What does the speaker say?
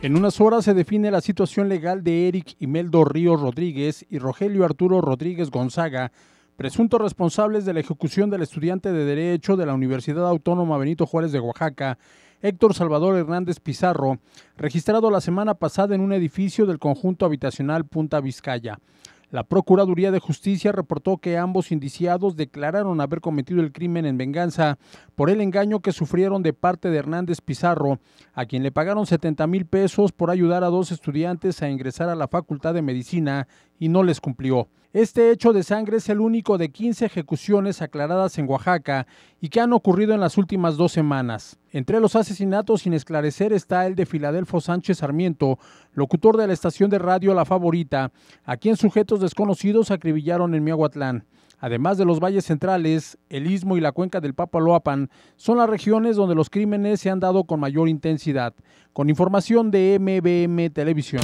En unas horas se define la situación legal de Eric Imeldo Ríos Rodríguez y Rogelio Arturo Rodríguez Gonzaga, presuntos responsables de la ejecución del estudiante de Derecho de la Universidad Autónoma Benito Juárez de Oaxaca, Héctor Salvador Hernández Pizarro, registrado la semana pasada en un edificio del conjunto habitacional Punta Vizcaya. La Procuraduría de Justicia reportó que ambos indiciados declararon haber cometido el crimen en venganza por el engaño que sufrieron de parte de Hernández Pizarro, a quien le pagaron 70 mil pesos por ayudar a dos estudiantes a ingresar a la Facultad de Medicina y no les cumplió. Este hecho de sangre es el único de 15 ejecuciones aclaradas en Oaxaca y que han ocurrido en las últimas dos semanas. Entre los asesinatos sin esclarecer está el de Filadelfo Sánchez Sarmiento, locutor de la estación de radio La Favorita, a quien sujetos desconocidos acribillaron en Miahuatlán. Además de los valles centrales, el istmo y la cuenca del Papaloapan son las regiones donde los crímenes se han dado con mayor intensidad. Con información de MBM Televisión.